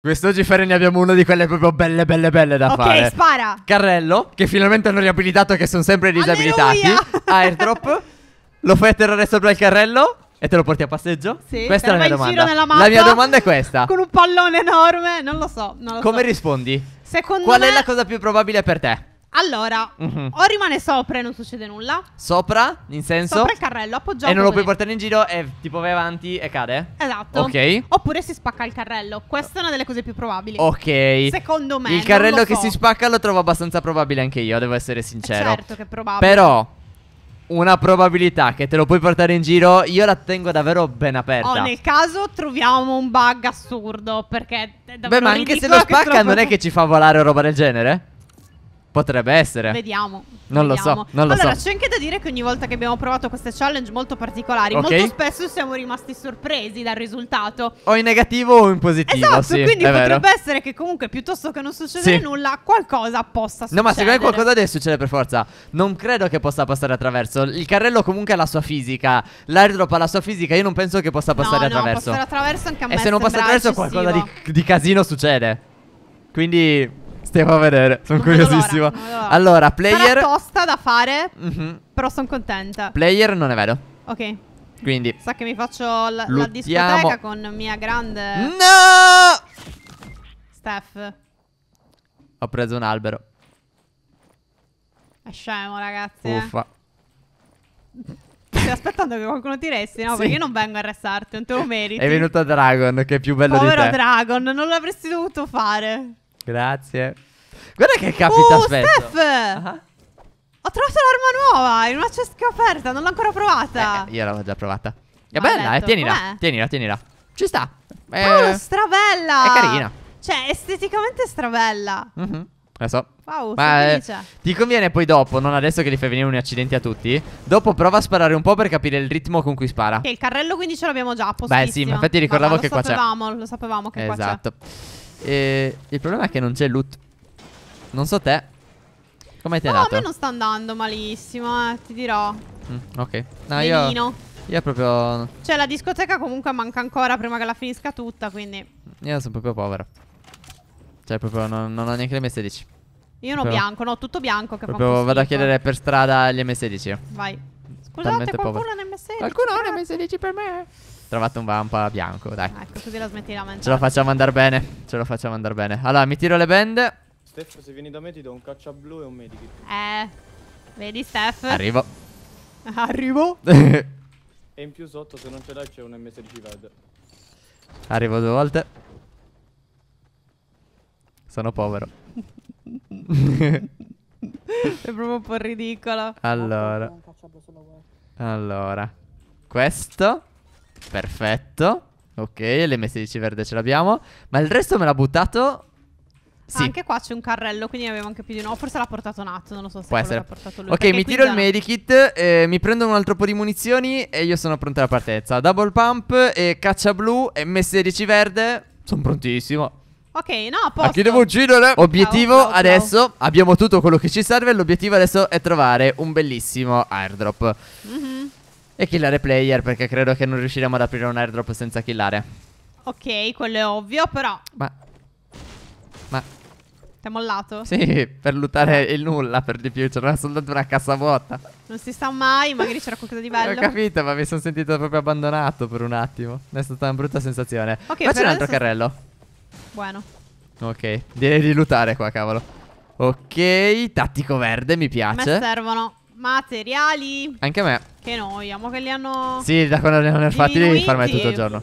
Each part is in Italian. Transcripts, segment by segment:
Quest'oggi Ferri ne abbiamo una di quelle proprio belle belle belle da Ok, fare. spara. Carrello, che finalmente hanno riabilitato e che sono sempre disabilitati. Airdrop. Lo fai atterrare sopra il carrello e te lo porti a passeggio? Sì, Questa è la mia ferma in giro domanda. nella la mia domanda è questa. Con un pallone enorme, non lo so, non lo Come so. rispondi? Secondo Qual me è la cosa più probabile per te? Allora, Mhm. o rimane sopra e non succede nulla. Sopra, in senso? Sopra il carrello, appoggiato. e non lo puoi portare in giro e tipo vai avanti e cade? Esatto. Ok. Oppure si spacca il carrello. Questa è una delle cose più probabili. Ok. Secondo me. Il carrello lo che si spacca lo trovo abbastanza probabile anche io, devo essere sincero. Certo che è probabile. Però una probabilità che te lo puoi portare in giro, io la tengo davvero ben aperta. Oh, nel caso troviamo un bug assurdo. Perché è davvero Beh, ma anche se lo spacca, troppo- non è che ci fa volare o roba del genere? Potrebbe essere. Vediamo. Non vediamo. lo so. Non allora, so. c'è anche da dire che ogni volta che abbiamo provato queste challenge molto particolari, okay. molto spesso siamo rimasti sorpresi dal risultato. O in negativo o in positivo. Esatto, sì, quindi potrebbe vero. essere che comunque piuttosto che non succedere sì. nulla, qualcosa possa succedere. No, ma secondo me qualcosa deve succedere per forza. Non credo che possa passare attraverso. Il carrello comunque ha la sua fisica. L'airdrop ha la sua fisica. Io non penso che possa passare no, attraverso. No, passare attraverso anche a me. E se non passa attraverso, eccessivo. qualcosa di, di casino succede. Quindi Stiamo a vedere, sono curiosissimo. Allora, player... È tosta da fare, mm -hmm. però sono contenta. Player non ne vedo. Ok. Quindi... Sa che mi faccio la, la discoteca con mia grande... No! Steph. Ho preso un albero. È scemo, ragazzi. Eh. Uffa. Stai aspettando che qualcuno ti resti, no? Sì. Perché io non vengo a restarti, non te lo meriti. È venuto Dragon, che è più bello Povero di te. Povero Dragon, non l'avresti dovuto fare. Grazie. Guarda che capita uh, spesso. Steph! Ah. Ho trovato l'arma nuova in una cesta aperta, non l'ho ancora provata. Eh, io l'avevo già provata. È ah, bella, eh, tienila, tienila, tienila. Ci sta. È... Eh, Paolo, oh, strabella. È carina. Cioè, esteticamente strabella. mm -hmm. Lo so. Wow, Ma eh, ti conviene poi dopo, non adesso che gli fai venire un accidente a tutti. Dopo prova a sparare un po' per capire il ritmo con cui spara. Che il carrello quindi ce l'abbiamo già. Beh, sì, ma infatti ricordavo Vabbè, che qua c'è. Lo sapevamo, lo sapevamo che esatto. qua c'è. Esatto. E il problema è che non c'è loot. Non so te. Come ti è andato? No, a me non sta andando malissimo, eh, ti dirò. Mm, ok. No, io... Io proprio... Cioè, la discoteca comunque manca ancora prima che la finisca tutta, quindi... Io sono proprio povero. Cioè, proprio non, non ho neanche le M16. Io non ho bianco, no, tutto bianco che proprio fa vado a chiedere per strada gli M16. Vai. Scusate, Talmente qualcuno ha un M16? Qualcuno ha un eh. M16 per me? trovato un vampa bianco, dai. Ah, ecco, così la smetti la mangiare. Ce la facciamo andare bene. Ce la facciamo andare bene. Allora, mi tiro le bende. Steph, se vieni da me ti do un caccia blu e un medikit. Eh, vedi Steph? Arrivo. Arrivo. e in più sotto, se non ce l'hai, c'è un MSG 16 Arrivo due volte. Sono povero. È proprio un po' ridicolo. Allora. Allora. Questo. Perfetto. Ok, l'M16 verde ce l'abbiamo. Ma il resto me l'ha buttato. Sì. anche qua c'è un carrello, quindi ne avevo anche più di uno. Forse l'ha portato Nat, non lo so se Può essere. l'ha portato lui. Ok, mi tiro il medikit, eh, mi prendo un altro po' di munizioni e io sono pronto alla partenza. Double pump, e caccia blu, M16 verde. Sono prontissimo. Ok, no, posso. A chi devo uccidere? Obiettivo bravo, bravo, adesso. Abbiamo tutto quello che ci serve. L'obiettivo adesso è trovare un bellissimo airdrop. Mm -hmm. E killare player perché credo che non riusciremo ad aprire un airdrop senza killare Ok, quello è ovvio, però... Ma... Ma... T'è mollato? Sì, per lootare eh. il nulla per di più, c'era soltanto una cassa vuota Non si sa mai, magari c'era qualcosa di bello Ho capito, ma mi sono sentito proprio abbandonato per un attimo È stata una brutta sensazione Ok, Ma c'è un altro adesso... carrello Buono Ok, direi di lootare qua, cavolo Ok, tattico verde, mi piace A me servono materiali Anche a me che noia, mo che li hanno. Sì, da quando li hanno nerfati devi farmi tutto il giorno.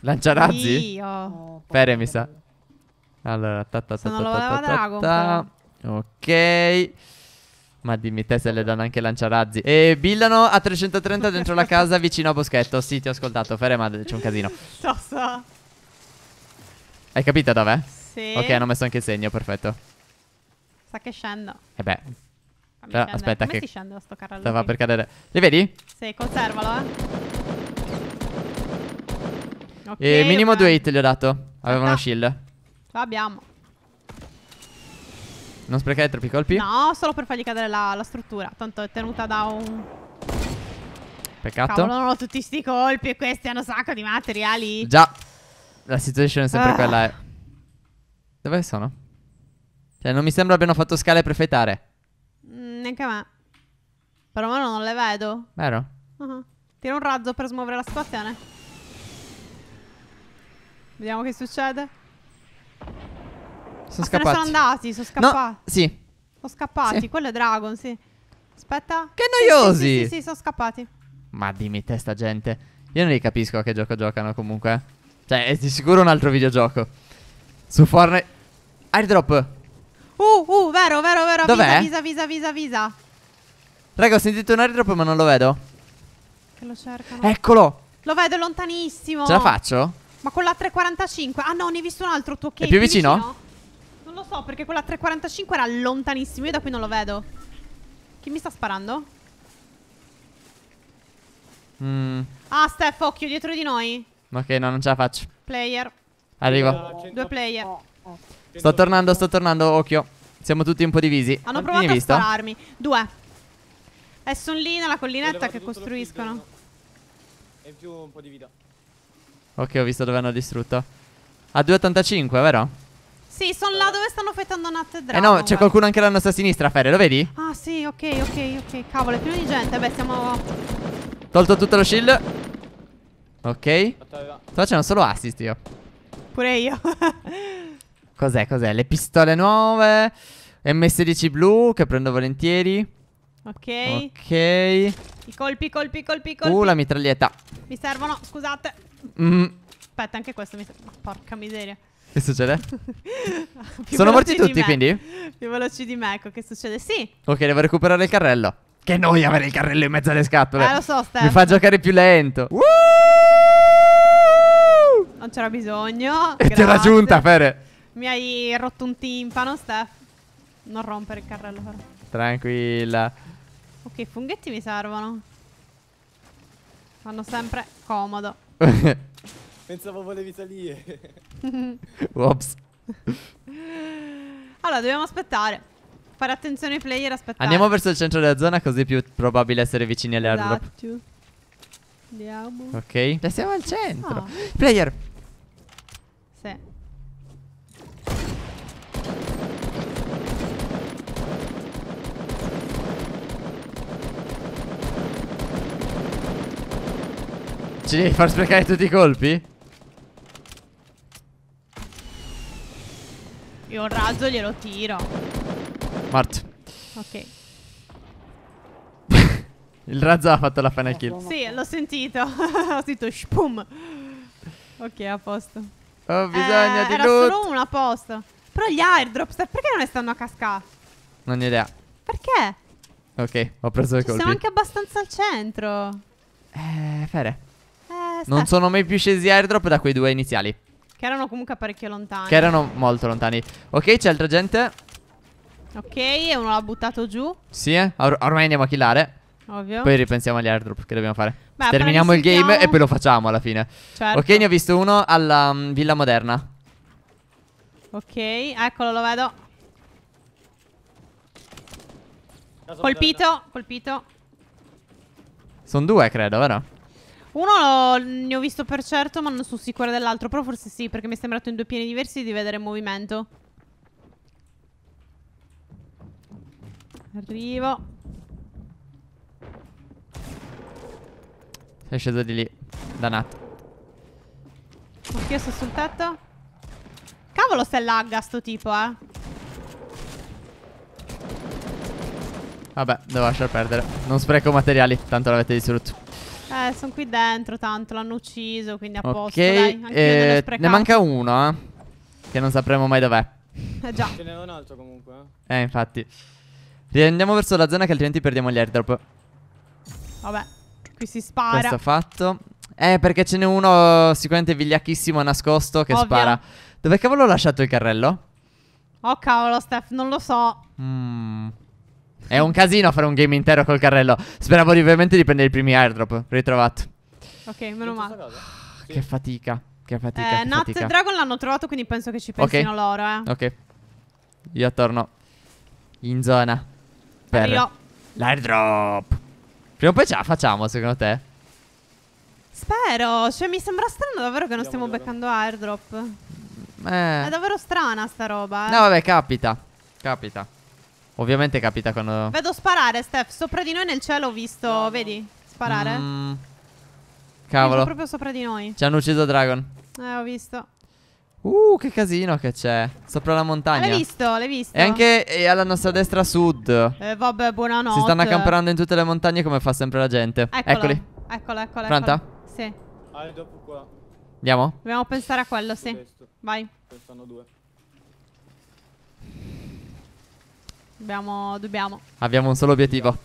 Lanciarazzi? Io. Fere, mi sa. Allora, ta ta ta ta ta ta ta. Ok. Ma dimmi te se le danno anche lanciarazzi. E billano a 330 dentro la casa vicino a Boschetto. Sì, ti ho ascoltato, Fere, ma c'è un casino. So, so. Hai capito dov'è? Sì. Ok, hanno messo anche il segno, perfetto. Sta che scendo. E eh beh. Però, aspetta Come che... si scende da sto carrello Stava per cadere Li vedi? Sì, conservalo, eh okay, E eh, minimo due hit gli ho dato uno shield abbiamo Non sprecare troppi colpi? No, solo per fargli cadere la, la struttura Tanto è tenuta da un... Peccato Cavolo, non ho tutti sti colpi E questi hanno un sacco di materiali Già La situation è sempre uh. quella eh. Dove sono? Cioè, non mi sembra abbiano fatto scale per fetare anche a me. Però mano non le vedo. Vero? Uh-huh. Tira un razzo per smuovere la situazione. Vediamo che succede. Sono ah, scappati. sono andati, sono scappati. No, sì. Sono scappati, sì. quello è Dragon, sì. Aspetta. Che noiosi! Sì, sì, sì, sì sono scappati. Ma dimmi te sta gente. Io non li capisco a che gioco giocano comunque. Cioè, è di sicuro un altro videogioco. Su Fortnite... Airdrop! Uh, uh, vero, vero, vero. Dov'è? Visa, visa, visa, visa. Raga, ho sentito un airdrop ma non lo vedo. Che lo cercano. Eccolo. Lo vedo lontanissimo. Ce la faccio? Ma con la 345. Ah no, ne hai visto un altro tuo che. È più vicino? vicino? Non lo so, perché con la 345 era lontanissimo. Io da qui non lo vedo. Chi mi sta sparando? Mm. Ah, Steph, occhio, dietro di noi. Ok, no, non ce la faccio. Player. Arrivo. Due player. Oh, oh. Sto tornando, sto tornando, occhio. Siamo tutti un po' divisi. Hanno Quanti provato a visto? spararmi. Due. E sono lì nella collinetta che costruiscono. E in più un po' di vita. Ok, ho visto dove hanno distrutto. A 2,85, vero? Sì, sono là dove stanno fettando Nat e Dragon. Eh no, c'è qualcuno anche alla nostra sinistra, Ferre, lo vedi? Ah sì, ok, ok, ok. Cavolo, è pieno di gente. Beh, siamo... Tolto tutto lo shield. Ok. Sto facendo solo assist io. Pure io. Cos'è, cos'è? Le pistole nuove. M16 blu, che prendo volentieri. Ok. Ok. I colpi, colpi, colpi, colpi. Uh, la mitraglietta. Mi servono, scusate. Mm. Aspetta, anche questo mi serve. Porca miseria. Che succede? Sono morti tutti, quindi? Più veloci di me, ecco, che succede? Sì. Ok, devo recuperare il carrello. Che noia avere il carrello in mezzo alle scatole. Eh, lo so, Steph. Mi fa giocare più lento. Uh! Non c'era bisogno. E ti ho raggiunta, Fere. Mi hai rotto un timpano, Steph. Non rompere il carrello, però. Tranquilla. Ok, i funghetti mi servono. Fanno sempre comodo. Pensavo volevi salire. Ops. allora, dobbiamo aspettare. Fare attenzione ai player, aspettare. Andiamo verso il centro della zona, così è più probabile essere vicini alle esatto. Andiamo. Ok, siamo al centro. Ah. Player, Ci devi far sprecare tutti i colpi? Io un razzo glielo tiro. Mart. Ok. Il razzo ha fatto la final kill. Sì, l'ho sentito. Ho sentito spum. Ok, a posto. Ho bisogno eh, di era loot. Era solo uno a posto. Però gli airdrop, perché non ne stanno a cascare? Non ho idea. Perché? Ok, ho preso il i colpi. Siamo anche abbastanza al centro. Eh, Fere testa. Non sono mai più scesi airdrop da quei due iniziali. Che erano comunque parecchio lontani. Che erano molto lontani. Ok, c'è altra gente. Ok, e uno l'ha buttato giù. Sì, eh. or ormai andiamo a killare. Ovvio. Poi ripensiamo agli airdrop che dobbiamo fare. Beh, Terminiamo il game e poi lo facciamo alla fine. Certo. Ok, ne ho visto uno alla um, Villa Moderna. Ok, eccolo, lo vedo. Colpito, colpito. Sono due, credo, vero? Uno ne ho visto per certo, ma non sono sicura dell'altro. Però forse sì, perché mi è sembrato in due piani diversi di vedere il movimento. Arrivo. Sei sceso di lì. Danato. Occhio, sto sul tetto. Cavolo se lagga sto tipo, eh. Vabbè, devo lasciar perdere. Non spreco materiali, tanto l'avete distrutto sono qui dentro, tanto l'hanno ucciso, quindi a posto, okay, dai, eh, ne, ne manca uno, eh. Che non sapremo mai dov'è. Eh già. Ce n'è un altro comunque, eh. Eh, infatti. Riandiamo verso la zona che altrimenti perdiamo gli airdrop. Vabbè, qui si spara. Questo fatto. Eh, perché ce n'è uno sicuramente vigliacchissimo nascosto che Ovvio. spara. Dove cavolo ho lasciato il carrello? Oh cavolo, Steph, non lo so. Mmm. È un casino fare un game intero col carrello. Speravo veramente di prendere i primi airdrop. Ritrovato. Ok, meno male. Ah, che fatica. Che fatica. Eh, che Nat e Dragon l'hanno trovato, quindi penso che ci pensino okay. loro, eh. Ok. Io torno in zona. Per l'airdrop. Prima o poi ce la facciamo, secondo te? Spero. Cioè, mi sembra strano davvero che non stiamo beccando airdrop. Eh. È davvero strana sta roba. Eh. No, vabbè, capita. Capita. Ovviamente capita quando... Vedo sparare, Steph. Sopra di noi nel cielo ho visto, vedi? Sparare. Mm. Cavolo. Vedo proprio sopra di noi. Ci hanno ucciso Dragon. Eh, ho visto. Uh, che casino che c'è. Sopra la montagna. L'hai visto, l'hai visto. E anche e alla nostra destra sud. Eh, vabbè, buonanotte. Si stanno accamperando in tutte le montagne come fa sempre la gente. Eccolo. Eccoli. Eccolo, eccolo. Pronta? Sì. Ah, dopo qua. Andiamo? Dobbiamo pensare a quello, sì. Questo. Vai. Quest'hanno due. Dobbiamo, dobbiamo. Abbiamo un solo obiettivo.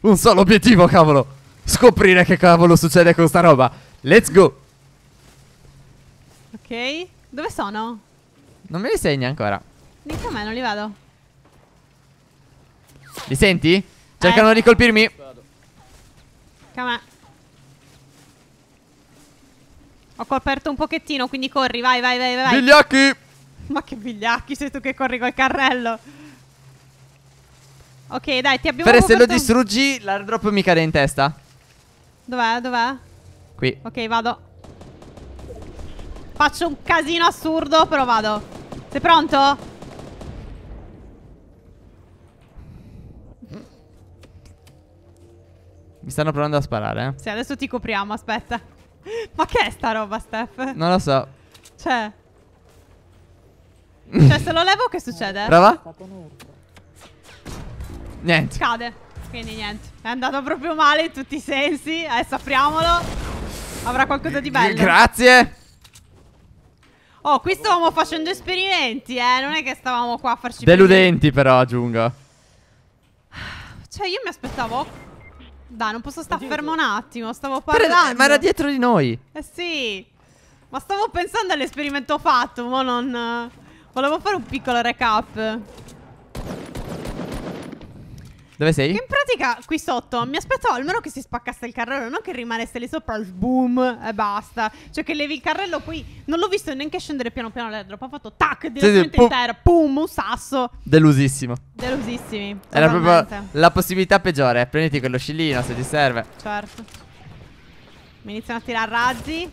Un solo obiettivo, cavolo. Scoprire che cavolo succede con sta roba. Let's go. Ok. Dove sono? Non me li segna ancora. Neanche a me, non li vado. Li senti? Cercano eh. di colpirmi. Come? Ho coperto un pochettino, quindi corri, vai, vai, vai, vai. Vigliacchi! Ma che vigliacchi sei tu che corri col carrello. Ok, dai, ti abbiamo Però se lo distruggi, l'airdrop mi cade in testa. Dov'è? Dov'è? Qui. Ok, vado. Faccio un casino assurdo, però vado. Sei pronto? Mi stanno provando a sparare, eh. Sì, adesso ti copriamo, aspetta. Ma che è sta roba, Steph? Non lo so. Cioè... Cioè, se lo levo, che succede? Prova. Niente. Cade. Quindi niente. È andato proprio male in tutti i sensi. Adesso eh, apriamolo. Avrà qualcosa di bello. Grazie. Oh, qui stavamo facendo esperimenti, eh. Non è che stavamo qua a farci... Deludenti, però, aggiungo. Cioè, io mi aspettavo... Dai, non posso stare fermo un attimo. Stavo parlando. Ma era dietro di noi. Eh sì. Ma stavo pensando all'esperimento fatto, ma non... Volevo fare un piccolo recap. Dove sei? Che in pratica qui sotto mi aspettavo almeno che si spaccasse il carrello, non che rimanesse lì sopra il boom e basta. Cioè che levi il carrello poi, non l'ho visto neanche scendere piano piano l'airdrop, ha fatto tac direttamente sì, sì, in terra, pum, un sasso. Delusissimo. Delusissimi. Era proprio la possibilità peggiore, eh. prenditi quello scillino se ti serve. Certo. Mi iniziano a tirare razzi.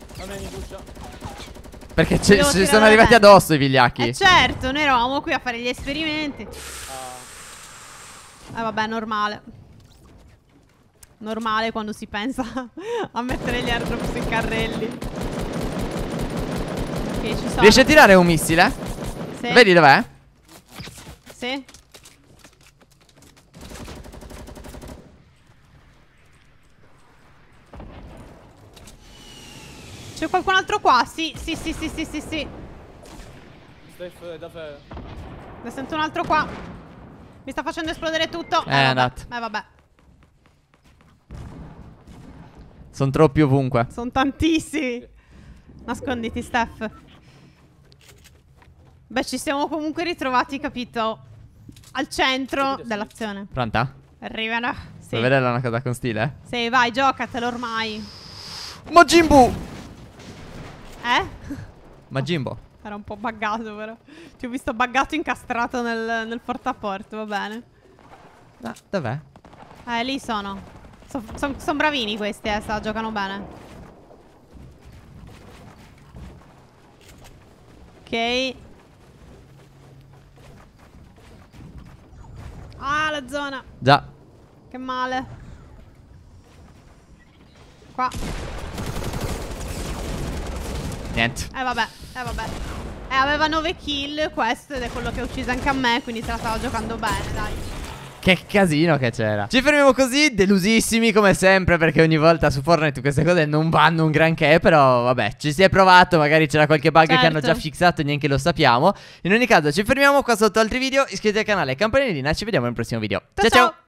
Perché ci sono arrivati addosso i vigliacchi. Eh certo, noi eravamo qui a fare gli esperimenti. Uh. Eh vabbè, normale. Normale quando si pensa a mettere gli airdrop sui carrelli. Ok, ci sono. Riesci a tirare un missile? Sì. Vedi dov'è? Sì. C'è qualcun altro qua? Sì, sì, sì, sì, sì, sì, sì. Steph, eh, davvero. Ne sento un altro qua. Mi sta facendo esplodere tutto. Eh, eh andato. Eh, vabbè. Sono troppi ovunque. Sono tantissimi. Nasconditi, Steph. Beh, ci siamo comunque ritrovati, capito? Al centro dell'azione. Pronta? Arrivano. Sì. Vuoi vedere una cosa con stile? Sì, vai, giocatelo ormai. Majimbu! Eh? Majimbo. Era un po' buggato però. Ti ho visto buggato incastrato nel, nel portaporto, va bene. Ah, dov'è? Eh, lì sono. sono son bravini questi, eh, sta, giocano bene. Ok. Ah, la zona. Già. Che male. Qua. Niente. Eh, vabbè. Eh vabbè. Eh, aveva 9 kill questo ed è quello che ha ucciso anche a me, quindi se la stava giocando bene, dai. Che casino che c'era Ci fermiamo così delusissimi come sempre Perché ogni volta su Fortnite queste cose non vanno un granché Però vabbè ci si è provato Magari c'era qualche bug certo. che hanno già certo. fixato e neanche lo sappiamo In ogni caso ci fermiamo qua sotto altri video Iscrivetevi al canale campanellina Ci vediamo nel prossimo video Ciao ciao, ciao.